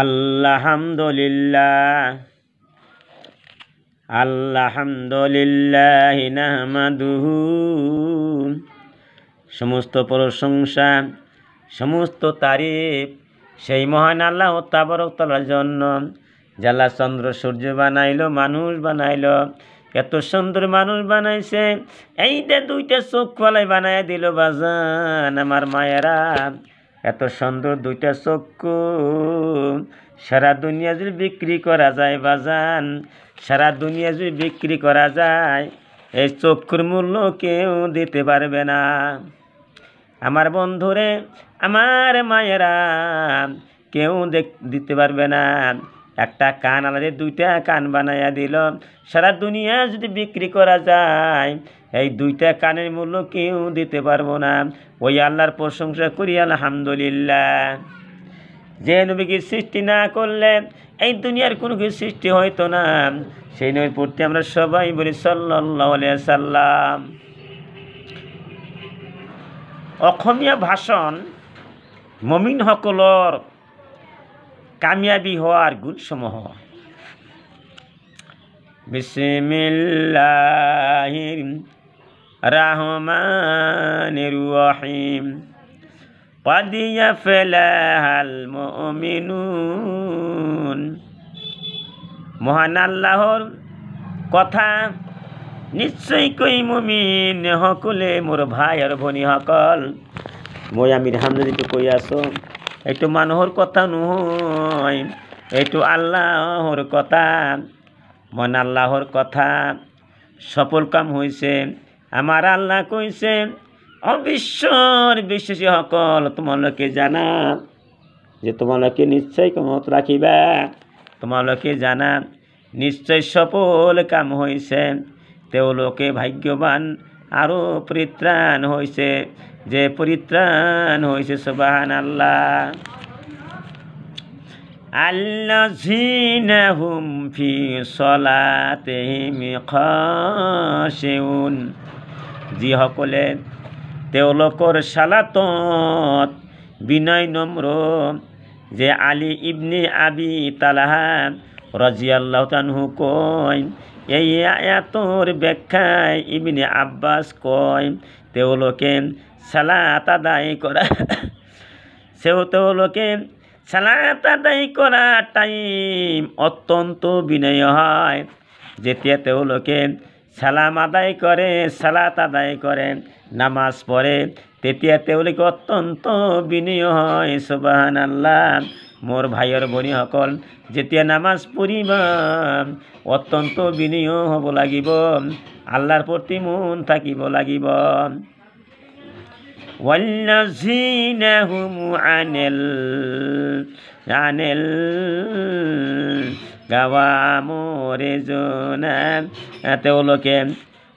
আল্লাহামদুলিল্লাহ আল্লাহামদুলিল্লাহ নাহমাদুহু সমস্ত প্রশংসা সমস্ত তারিফ সেই মহান আল্লাহ তলার জন্য জ্বালা চন্দ্র সূর্য বানাইল মানুষ বানাইল এত সুন্দর মানুষ বানাইছে এইটা দুইটা চোখ খোলাই বানাই দিল বাজান আমার মায়েরা এত সুন্দর দুইটা চক্ষু সারা দুনিয়া যদি বিক্রি করা যায় বাজান সারা দুনিয়া যদি বিক্রি করা যায় এই চক্ষুর মূল্য কেউ দিতে পারবে না আমার বন্ধুরে আমার মায়েরা কেউ দেখ দিতে পারবে না একটা কান আলাদা দুইটা কান বানাইয়া দিল সারা দুনিয়া যদি বিক্রি করা যায় এই দুইটা কানের মূল্য কেউ দিতে পারবো না ওই আল্লাহর প্রশংসা করি আলহামদুলিল্লাহ যে নবীকে সৃষ্টি না করলে এই দুনিয়ার কোনো কিছু সৃষ্টি হইতো না সেই নবীর প্রতি আমরা সবাই বলি সাল্লাহ সাল্লাম অসমীয়া ভাষণ মমিনসকলৰ কামিয়াবি হওয়ার গুণসমূহ বিসমিল্লাহিৰ رحمن الرحيم قد يفلح المؤمنون মহান আল্লাহর কথা নিশ্চয়কৈ মুমিন সকলে মোৰ ভাই আৰু ভনীসকল মই আমি হামদিটো কৈ আছোঁ এইটো মানুহৰ কথা নহয় এইটো আল্লাহৰ কথা মন আল্লাহৰ কথা সফল কাম হৈছে আমার আল্লাহ কইছে অবিশ্বর বিশ্বাসী সকল তোমালোকে জানা যে তোমালোকে নিশ্চয় মত রাখিবা তোমালোকে জানা নিশ্চয় সফল কাম হয়েছে তেওঁলোকে ভাগ্যবান আৰু পৰিত্ৰাণ হৈছে যে পৰিত্ৰাণ হৈছে সুবাহান আল্লাহ الذين هم في صلاتهم خاشعون যিসকলে তেওঁলোকৰ চালাতত বিনয় নম্ৰ যে আলি ইবনি আবি তালাহা ৰজিয়াল্লাহ তানহু কয় এই আয়াতৰ ব্যাখ্যাই ইবনি আব্বাছ কয় তেওঁলোকে চালাত আদায় কৰা সেও তেওঁলোকে চালাত আদায় কৰা টাইম অত্যন্ত বিনয় হয় যেতিয়া তেওঁলোকে সালাম আদায় করে সালাত আদায় করে নামাজ পড়ে তেতিয়া তেওঁলোকে অত্যন্ত বিনিয় হয় সুবাহান আল্লাহ মোৰ ভাইৰ ভনীসকল যেতিয়া নামাজ পঢ়িবা অত্যন্ত বিনিয় হ'ব লাগিব আল্লাৰ প্ৰতি মন থাকিব লাগিব والذين আনেল عن গাওয়া তেওঁলোকে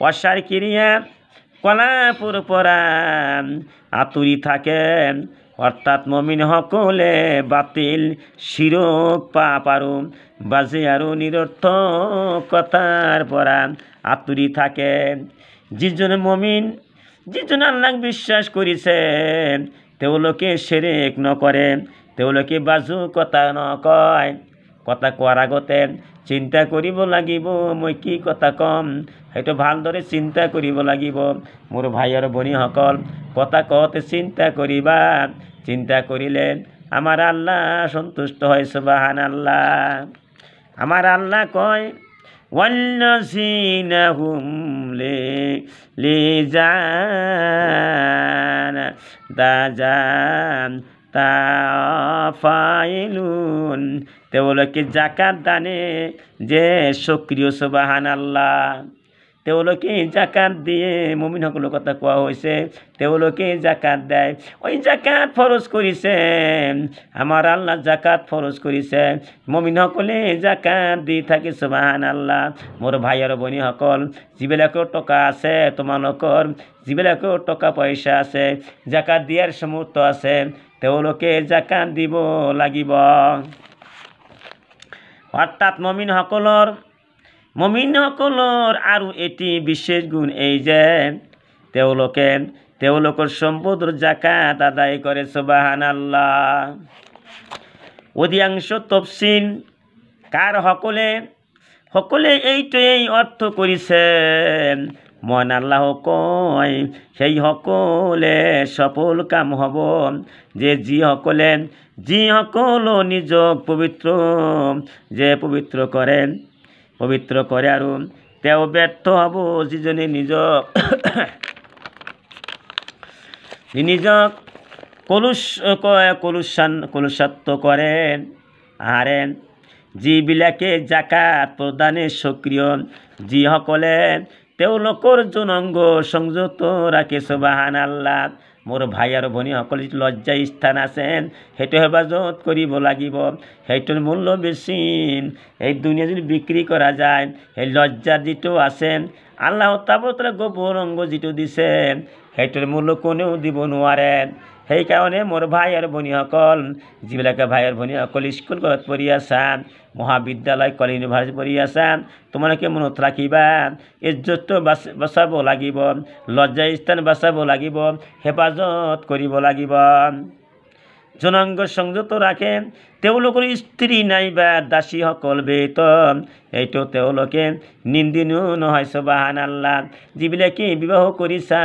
পশ্চার কলাপুর পরা আতুরি থাকে অর্থাৎ মমিন সকলে বাতিল শিৰক পাপ বাজে আরো আৰু কথার পৰা আঁতৰি থাকে যিজন মমিন যিজন আল্লাহ বিশ্বাস করিছে তেওঁলোকে সেরেক নকৰে তেওঁলোকে বাজু কথা নকয় কথা কোৱাৰ আগতে চিন্তা কৰিব লাগিব মই কি কথা ক'ম সেইটো ভালদৰে চিন্তা কৰিব লাগিব মোৰ ভাই আৰু ভনীসকল কথা কওঁতে চিন্তা কৰিবা চিন্তা কৰিলে আমাৰ আল্লাহ সন্তুষ্ট হয় চুবাহান আল্লাহ আমাৰ আল্লাহ কয় والذين هم لجان دجان তাফাইলুন তেওঁলোকে জাকাত দানে যে সক্ৰিয় সুবাহান আল্লাহ তেওঁলোকে জাকাত দিয়ে মমিনসকলৰ কথা কোৱা হৈছে তেওঁলোকে জাকাত দেয় ঐ জাকাত ফৰজ কৰিছে আমাৰ আল্লাহ জাকাত ফৰজ কৰিছে মমিনসকলে জাকাত দি থাকে চুবাহান আল্লাহ মোৰ ভাই আৰু ভনীসকল যিবিলাকৰ টকা আছে তোমালোকৰ যিবিলাকৰ টকা পইচা আছে জাকাত দিয়াৰ সামৰ্থ্য আছে তেওঁলোকে জাকাত দিব লাগিব অৰ্থাৎ মমিনসকলৰ মমিনসকলৰ আৰু এটি বিশেষ গুণ এই যে তেওঁলোকে তেওঁলোকৰ সম্পদৰ জাকাত আদায় কৰে চবাহান আল্লাহ অধিকাংশ তফচিল কাৰ সকলে সকলে এইটোৱেই অৰ্থ কৰিছে মন আল্লাহ কয় সেই সকলে সফল কাম হ'ব যে যি যিসকলো নিজক পবিত্র যে পবিত্র কৰে পবিত্র কৰে আৰু তেওঁ ব্যৰ্থ হ'ব যিজনে নিজক নিজক কলুষ কলুষান কলুষাত্ব কৰে আরে যিবিলাকে জাকাত প্ৰদানে সক্ৰিয় যিসকলে তেওঁলোকৰ যোন অংগ সংযত ৰাখে চবাহান আল্লাহ মোৰ ভাই আৰু ভনীসকল যিটো লজ্জা স্থান আছে সেইটো হেফাজত কৰিব লাগিব সেইটোৰ মূল্য বেছি এই দুনিয়া যদি বিক্ৰী কৰা যায় সেই লজ্জা যিটো আছে আল্লাহ তাবতলে গোপৰ অংগ যিটো দিছে সেইটোৰ মূল্য কোনেও দিব নোৱাৰে সেইকাৰণে মোৰ ভাই আৰু ভনীসকল যিবিলাকে ভাই আৰু ভনীসকল স্কুল ঘৰত পঢ়ি আছা মহাবিদ্যালয় কলেজ ইউনিভাৰ্চিটি পঢ়ি আছা তোমালোকে মনত ৰাখিবা ইজ্জতটো বচাব লাগিব লজ্জাস্থান বাচাব লাগিব হেফাজত কৰিব লাগিব জনাঙ্গ সংযত রাখে তেওঁলোকৰ স্ত্ৰী নাইবা দাসীসকল বেতন এইটো তেওঁলোকে নিন্দিনো নহয় চবাহান আল্লাহ যিবিলাকে বিবাহ কৰিছা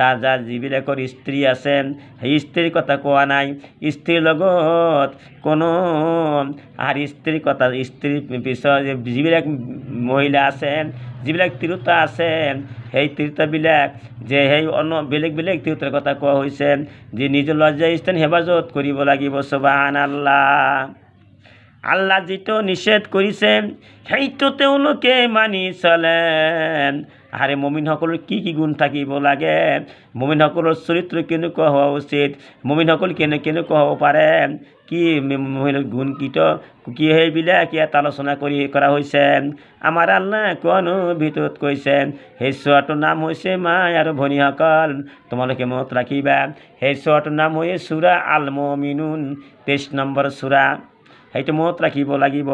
যাৰ যাৰ যিবিলাকৰ স্ত্ৰী আছে সেই স্ত্ৰীৰ কথা কোৱা নাই স্ত্ৰীৰ লগত কোনো আৰু স্ত্ৰীৰ কথা স্ত্ৰীৰ পিছত যিবিলাক মহিলা আছে যিবিলাক তিৰোতা আছে সেই তিৰোতাবিলাক যে সেই অন্য বেলেগ বেলেগ তিৰোতাৰ কথা কোৱা হৈছে যে নিজৰ লজ্জাস্থান হেফাজত কৰিব লাগিব চবান আল্লাহ আল্লাহ যিটো নিষেধ কৰিছে সেইটো তেওঁলোকে মানি চলে আৰে মমিনসকলৰ কি কি গুণ থাকিব লাগে মমিনসকলৰ চৰিত্ৰ কেনেকুৱা হোৱা উচিত মমিনসকল কেনে কেনেকুৱা হ'ব পাৰে কি মহিলাৰ গুণকীত কি সেইবিলাক ইয়াত আলোচনা কৰি কৰা হৈছে আমাৰ আল্লাহ কোনো ভিতৰত কৈছে সেই চোৱাটোৰ নাম হৈছে মা আৰু ভনীসকল তোমালোকে মনত ৰাখিবা সেই চোৱাটোৰ নাম হৈছে চুৰা আলমিনুন তেইছ নম্বৰ চুৰা সেইটো মনত ৰাখিব লাগিব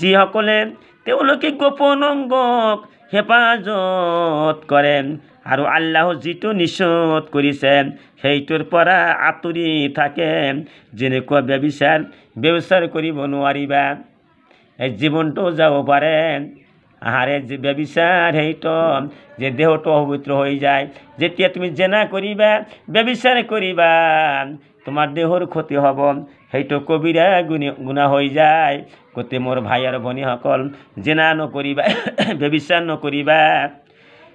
যিসকলে তেওঁলোকে গোপন অংগক হেফাজত কৰে আৰু আল্লাহ যিটো নিষেধ কৰিছে সেইটোৰ পৰা আঁতৰি থাকে যেনেকুৱা ব্যবিচাৰ ব্যৱচাৰ কৰিব নোৱাৰিবা জীৱনটো যাব পাৰে আহারে যে ব্যবিচার হেইট যে দেহটো অপবিত্র হয়ে যায় যেতিয়া তুমি জেনা করিবা ব্যবিচার করিবা তোমার দেহর ক্ষতি হব সেইটো কবিরা গুণী গুণা হয়ে যায় গোটে মোর ভাই আর ভনীসকল জেনা নকৰিবা ব্যবিচাৰ নকৰিবা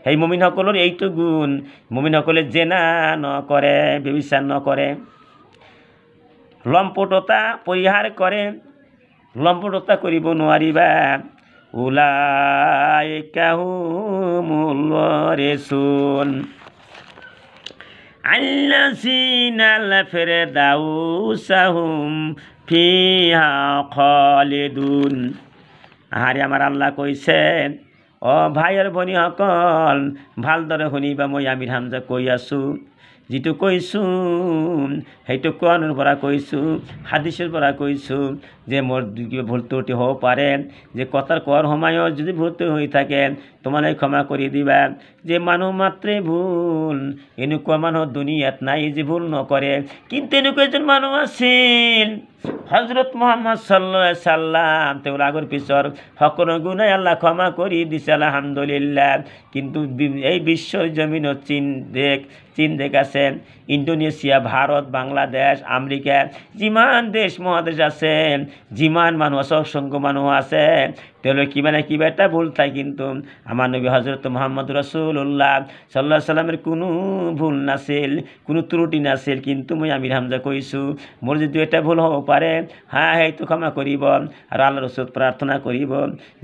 সেই মমিনসকলৰ এইটো গুণ মমিনসকলে জেনা নকৰে ব্যবিচার নকৰে লম্পটতা পৰিহাৰ কৰে লম্পটতা কৰিব নোৱাৰিবা উলাইকা হুমুল রেসুন আল্লাসিনাল ফেরদাউসাহুম ফিহা খালিদুন আহারে আমার আল্লাহ কইছেন অ ভাইয়ের বনি সকল ভালদৰে শুনিবা মই আমিৰ হামজা কৈ আছোঁ যিটো কৈছোঁ সেইটো কোৱানৰ পৰা কৈছোঁ হাদিছৰ পৰা কৈছোঁ যে মোৰ ভুল ত্ৰুটি হ'ব পাৰে যে কথাৰ কোৱাৰ সময়ত যদি ভুল ত্ৰুটি হৈ থাকে তোমালোকে ক্ষমা কৰি দিবা যে মানুহ মাত্ৰেই ভুল এনেকুৱা মানুহ দুনিয়াত নাই যে ভুল নকৰে কিন্তু এনেকুৱা এজন মানুহ আছিল হজরত মোহাম্মদ সাল্লা সাল্লাম তেমন আগর পিছর সকল গুণে আল্লাহ ক্ষমা করি দিছে আলহামদুলিল্লাহ কিন্তু এই বিশ্বৰ জমিন চীন দেশ চীন দেশ আছে ইন্দোনেশিয়া ভারত বাংলাদেশ আমেরিকা যিমান দেশ মহাদেশ আছে যিমান মানুহ অসংখ্য মানুহ আছে তাহলে কী মানে কী একটা ভুল তাই কিন্তু আমার নবী হজরত মোহাম্মদ রসুল্লাহ সাল্লাহ সাল্লামের কোনো ভুল নাছিল কোনো ত্রুটি নাছিল কিন্তু মই আমির হামজা কইছোঁ মোৰ যদি এটা ভুল হ'ব পাৰে হা সেইটো ক্ষমা কৰিব আৰু আল্লাহৰ ওচৰত প্ৰাৰ্থনা কৰিব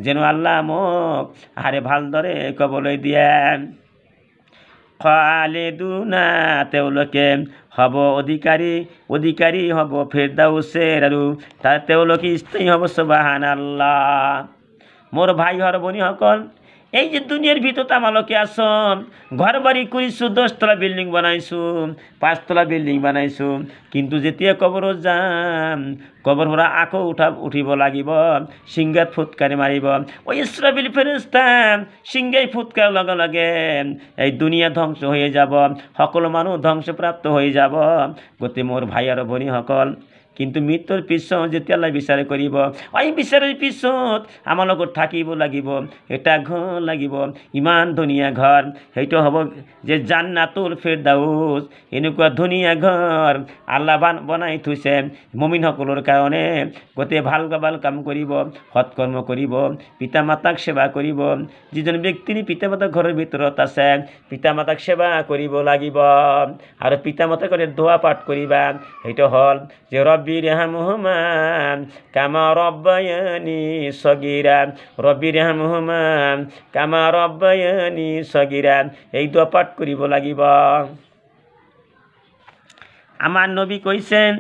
যেন আল্লাহ মোক হাৰে ভালদৰে ক'বলৈ দিয়ে খালেদুনা তেওঁলোকে হ'ব অধিকাৰী অধিকাৰী হ'ব ফেৰদাউচেৰ আৰু তাৰ তেওঁলোকে স্থায়ী হ'ব চবাহান আল্লাহ মোর ভাই হর বনি হকল এই যে দুনিয়ার ভিতর আমালোকে আসন ঘর বাড়ি করিছো দশতলা বিল্ডিং বনাইছো পাঁচতলা বিল্ডিং বনাইছো কিন্তু যেতিয়া কবৰত যাম কবর পৰা আকৌ উঠা উঠিব লাগিব শিংগাত ফুটকাৰি মাৰিব ঐ ইছৰাবিল ফেৰিস্তা শিংগাই ফুটকাৰ লগে লগে এই দুনিয়া ধ্বংস হৈ যাব সকলো মানুহ ধ্বংসপ্ৰাপ্ত হৈ যাব গতিকে মোৰ ভাই আৰু ভনীসকল কিন্তু মৃত্যুৰ পিছত যেতিয়ালৈ বিচার কৰিব এই বিচাৰৰ পিছত আমাৰ লগত থাকিব লাগিব এটা ঘৰ লাগিব ইমান ধুনীয়া ঘৰ সেইটো হ'ব যে জান্নাতুল ফেৰদাউজ এনেকুৱা ধুনীয়া ঘৰ আল্লাহ বান বনাই থৈছে মমিনসকলৰ কাৰণে গোটেই ভাল ভাল কাম কৰিব সৎকর্ম কৰিব পিতা মাতাক সেৱা কৰিব যিজন ব্যক্তি পিতা মাতা ঘৰৰ ভিতৰত আছে পিতা মাতাক সেৱা কৰিব লাগিব আৰু পিতা মাতাৰ কাৰণে দোৱা পাঠ কৰিবা সেইটো হ'ল যে রব রব্বির হামহুমা কামা রব্বায়ানি সগিরা রব্বির হামহুমা কামা রব্বায়ানি সগিরা এই দোয়া পাঠ করিব লাগিব আমার নবী কৈছেন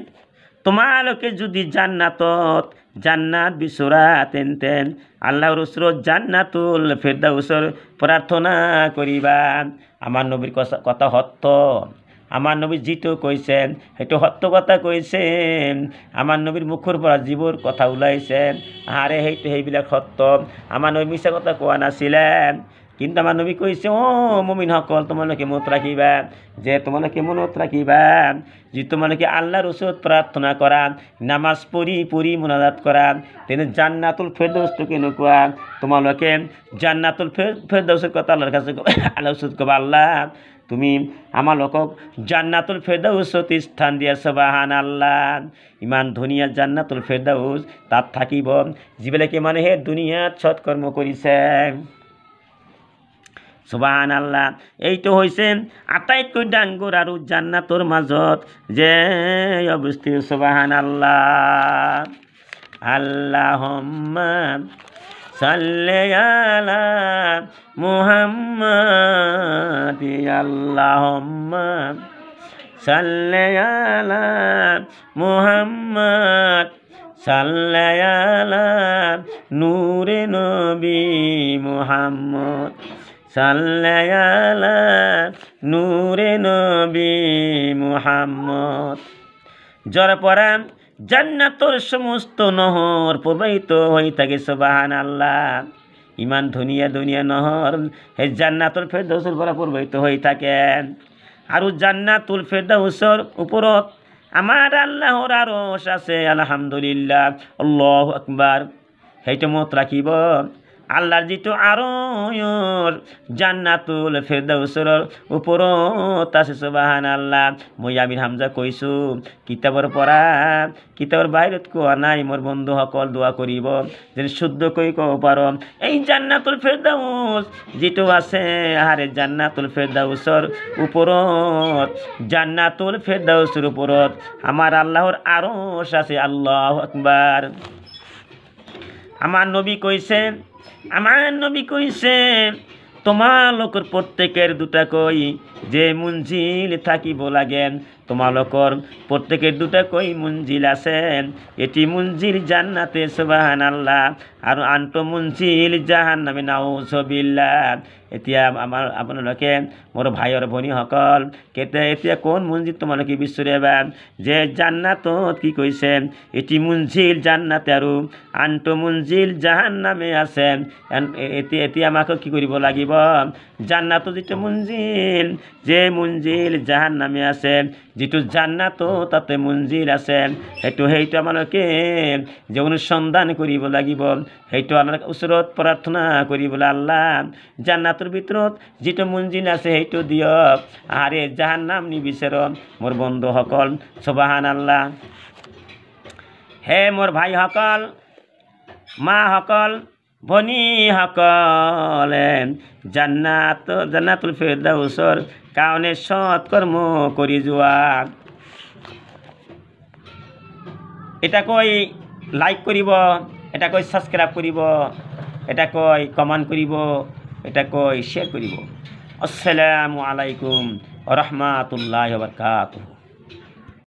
তোমালোকে যদি জান্নাতত জান্নাত বিচৰা তেন্তে আল্লাহৰ ওচৰত জান্নাতুল ফেৰদাউচৰ প্ৰাৰ্থনা কৰিবা আমাৰ নবীৰ কথা সত্য আমার নবী যিটো কৈছেন সেইটো সত্য কথা কৈছে আমাৰ নবীর মুখৰ পৰা যিবোৰ কথা ওলাইছে আৰে সেইটো সেইবিলাক সত্য আমাৰ নবী মিছা কথা কোৱা নাছিলে কিন্তু আমার নবী কইছে ও মুমিন হকল তোমালোকে মত রাখিবা যে তোমালোকে মনত রাখিবা যে তোমালোকে আল্লাহর ওচৰত প্ৰাৰ্থনা কৰা নামাজ পঢ়ি পঢ়ি মোনাজাত কৰা তেনে জান্নাতুল ফেরদৌসটো কেনেকুৱা তোমালোকে জান্নাতুল ফেরদৌসের কথা আল্লাহর কাছে আল্লাহ ওচৰত ক'বা আল্লাহ তুমি আমালোকক জান্নাতুল ফেরদাউসত স্থান দিয়া সবাহান আল্লাহ ইমান ধুনিয়া জান্নাতুল ফেরদাউস তাত থাকিব যিবিলাকে মানে হে দুনিয়াত সৎকর্ম কৰিছে সুবাহান আল্লাহ এইটো হৈছে আটাইতকৈ ডাঙৰ আৰু জান্নাতৰ মাজত যে অৱস্থিত সুবাহান আল্লাহ আল্লাহ সাল্লে আলা মুহাম্মদ আল্লাহুম্মা সাল্লে আলা মুহাম্মদ সাল্লে আলা নূরে নবী মুহাম্মদ সাল্লে নূরে নবী মুহাম্মদ জ্বর পড়া জান্নাতর সমস্ত নহর প্রবাহিত হয়ে থাকে সোবাহান আল্লাহ ইমান ধুনিয়া ধুনিয়া নহর হে জান্নাতর ফেরদাউসের পৰা প্রবাহিত হয়ে থাকে আৰু জান্নাতুল ফেরদাউসর ওপৰত আমার আল্লাহর আরো আছে আলহামদুলিল্লাহ আল্লাহ আকবার সেইটো মত ৰাখিব আল্লাহর যিটো আরয়র জান্নাতুল ফেরদাউসর ওপৰত আছে সুবাহান আল্লাহ মই আমির হামজা কৈছোঁ কিতাপৰ পৰা কিতাপৰ বাহিৰত কোৱা নাই মোৰ বন্ধুসকল দোৱা কৰিব শুদ্ধ শুদ্ধকৈ ক'ব পাৰ এই জান্নাতুল ফেরদাউস যিটো আছে আরে জান্নাতুল ফেরদাউসর ওপৰত জান্নাতুল ফেরদাউসর ওপৰত আমাৰ আল্লাহৰ আৰশ আছে আল্লাহ আকবার আমার নবী কইছেন আমার নবী কইছে তোমার লোকর প্রত্যেকের দুটা কই যে মঞ্জিল থাকিব লাগেন তোমার লোকর প্রত্যেকের দুটা কই মঞ্জিল আছেন এটি মঞ্জিল জান্নাতে সুবাহান আল্লাহ আর আন্ত মঞ্জিল জাহান নামে নাও সবিল্লা এতিয়া আমাৰ আপোনালোকে মোৰ ভাই আৰু ভনীসকল কেতিয়া এতিয়া কোন মঞ্জিল তোমালোকে বিচাৰি বা যে জান্নাতত কি কৈছে এটি মঞ্জিল জান্নাতে আৰু আনটো মঞ্জিল নামে আছে এতিয়া এতিয়া আমাক কি কৰিব লাগিব জান্নাতো যিটো মঞ্জিল যে মঞ্জিল নামে আছে যিটো জান্নাতো তাতে মঞ্জিল আছে সেইটো সেইটো আমালোকে যে অনুসন্ধান কৰিব লাগিব সেইটো আমাৰ ওচৰত প্ৰাৰ্থনা কৰিবলৈ আল্লাহ জান্নাতৰ ভিতৰত যিটো মঞ্জিল আছে সেইটো দিয়ক আৰে যাহাৰ নাম নিবিচাৰক মোৰ বন্ধুসকল চবাহান আল্লাহ হে মোৰ ভাইসকল মাসকল বনিসকলে জান্নাত জান্নাতুল ফেরদাউসৰ কাৰণে সৎকৰ্ম কৰি যোৱা এটাকৈ লাইক কৰিব এটাকৈ ছাবস্ক্ৰাইব কৰিব এটাকৈ কমেণ্ট কৰিব এটাকৈ শ্বেয়াৰ কৰিব আসসালামু আলাইকুম রহমাতুল্লাহ বরকাতুহ